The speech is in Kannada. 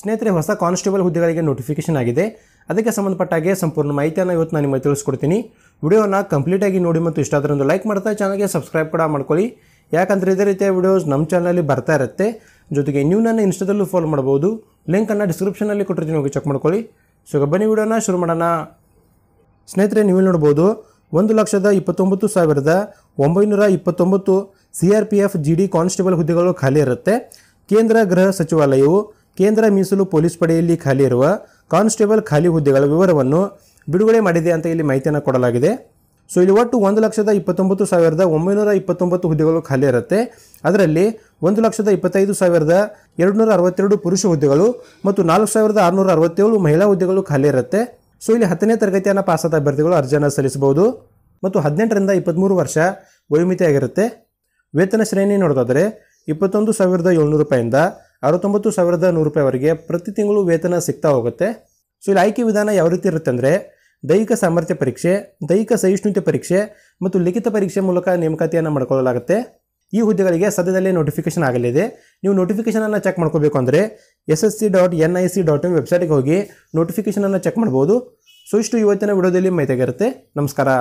ಸ್ನೇಹಿತರೆ ಹೊಸ ಕಾನ್ಸ್ಟೇಬಲ್ ಹುದ್ದೆಗಳಿಗೆ ನೋಟಿಫಿಕೇಶನ್ ಆಗಿದೆ ಅದಕ್ಕೆ ಹಾಗೆ ಸಂಪೂರ್ಣ ಮಾಹಿತಿಯನ್ನು ಇವತ್ತು ನಾನು ನಿಮಗೆ ತಿಳಿಸ್ಕೊಡ್ತೀನಿ ವಿಡಿಯೋನ ಕಂಪ್ಲೀಟಾಗಿ ನೋಡಿ ಮತ್ತು ಒಂದು ಲೈಕ್ ಮಾಡ್ತಾ ಚಾನಲ್ಗೆ ಸಬ್ಸ್ಕ್ರೈಬ್ ಕೂಡ ಮಾಡ್ಕೊಳ್ಳಿ ಯಾಕಂದರೆ ಇದೇ ರೀತಿಯ ವಿಡಿಯೋಸ್ ನಮ್ಮ ಚಾನಲಲ್ಲಿ ಬರ್ತಾ ಇರುತ್ತೆ ಜೊತೆಗೆ ನೀವು ನನ್ನ ಇನ್ಸ್ಟಾದಲ್ಲೂ ಫಾಲೋ ಮಾಡ್ಬೋದು ಲಿಂಕನ್ನು ಡಿಸ್ಕ್ರಿಪ್ಷನಲ್ಲಿ ಕೊಟ್ಟಿರ್ತೀನಿ ಹೋಗಿ ಚೆಕ್ ಮಾಡ್ಕೊಳ್ಳಿ ಸೊ ಬನ್ನಿ ವಿಡಿಯೋನ ಶುರು ಮಾಡೋಣ ಸ್ನೇಹಿತರೆ ನೀವು ನೋಡ್ಬೋದು ಒಂದು ಲಕ್ಷದ ಇಪ್ಪತ್ತೊಂಬತ್ತು ಸಾವಿರದ ಒಂಬೈನೂರ ಇಪ್ಪತ್ತೊಂಬತ್ತು C R P F G D constable ಹುದ್ದೆಗಳು ಖಾಲಿ ಇರುತ್ತೆ ಕೇಂದ್ರ ಗೃಹ ಸಚಿವಾಲಯವು ಕೇಂದ್ರ ಮೀಸಲು ಪೊಲೀಸ್ ಪಡೆಯಲ್ಲಿ ಖಾಲಿ ಇರುವ ಕಾನ್ಸ್ಟೇಬಲ್ ಖಾಲಿ ಹುದ್ದೆಗಳ ವಿವರವನ್ನು ಬಿಡುಗಡೆ ಮಾಡಿದೆ ಅಂತ ಇಲ್ಲಿ ಮಾಹಿತಿಯನ್ನು ಕೊಡಲಾಗಿದೆ ಸೊ ಇಲ್ಲಿ ಒಟ್ಟು ಒಂದು ಲಕ್ಷದ ಇಪ್ಪತ್ತೊಂಬತ್ತು ಸಾವಿರದ ಒಂಬೈನೂರ ಇಪ್ಪತ್ತೊಂಬತ್ತು ಹುದ್ದೆಗಳು ಖಾಲಿ ಇರುತ್ತೆ ಅದರಲ್ಲಿ ಒಂದು ಲಕ್ಷದ ಇಪ್ಪತ್ತೈದು ಸಾವಿರದ ಎರಡುನೂರ ಅರವತ್ತೆರಡು ಪುರುಷ ಹುದ್ದೆಗಳು ಮತ್ತು ನಾಲ್ಕು ಸಾವಿರದ ಆರುನೂರ ಅರವತ್ತೇಳು ಮಹಿಳಾ ಹುದ್ದೆಗಳು ಖಾಲಿ ಇರುತ್ತೆ ಸೊ ಇಲ್ಲಿ ಹತ್ತನೇ ತರಗತಿಯನ್ನು ಪಾಸಾದ ಅಭ್ಯರ್ಥಿಗಳು ಅರ್ಜಿಯನ್ನು ಸಲ್ಲಿಸಬಹುದು ಮತ್ತು ಹದಿನೆಂಟರಿಂದ ಇಪ್ಪತ್ತ್ಮೂರು ವರ್ಷ ವಯೋಮಿತಿಯಾಗಿರುತ್ತೆ ವೇತನ ಶ್ರೇಣಿ ನೋಡೋದಾದರೆ ಇಪ್ಪತ್ತೊಂದು ಸಾವಿರದ ಏಳ್ನೂರು ರೂಪಾಯಿಂದ ಅರವತ್ತೊಂಬತ್ತು ಸಾವಿರದ ನೂರು ರೂಪಾಯಿವರೆಗೆ ಪ್ರತಿ ತಿಂಗಳು ವೇತನ ಸಿಗ್ತಾ ಹೋಗುತ್ತೆ ಸೊ ಇಲ್ಲಿ ಆಯ್ಕೆ ವಿಧಾನ ಯಾವ ರೀತಿ ಇರುತ್ತೆ ಅಂದರೆ ದೈಹಿಕ ಸಾಮರ್ಥ್ಯ ಪರೀಕ್ಷೆ ದೈಹಿಕ ಸಹಿಷ್ಣುತೆ ಪರೀಕ್ಷೆ ಮತ್ತು ಲಿಖಿತ ಪರೀಕ್ಷೆ ಮೂಲಕ ನೇಮಕಾತಿಯನ್ನು ಮಾಡಿಕೊಳ್ಳಲಾಗುತ್ತೆ ಈ ಹುದ್ದೆಗಳಿಗೆ ಸದ್ಯದಲ್ಲೇ ನೋಟಿಫಿಕೇಷನ್ ಆಗಲಿದೆ ನೀವು ನೋಟಿಫಿಕೇಷನನ್ನು ಚೆಕ್ ಮಾಡ್ಕೋಬೇಕು ಅಂದರೆ S S C dot N I C dot in ವೆಬ್ಸೈಟ್ಗೆ ಹೋಗಿ ನೋಟಿಫಿಕೇಷನನ್ನು ಚೆಕ್ ಮಾಡ್ಬೋದು ಸೊ ಇಷ್ಟು ಇವತ್ತಿನ ವಿಡಿಯೋದಲ್ಲಿ ಮೈತಾಗಿರುತ್ತೆ ನಮಸ್ಕಾರ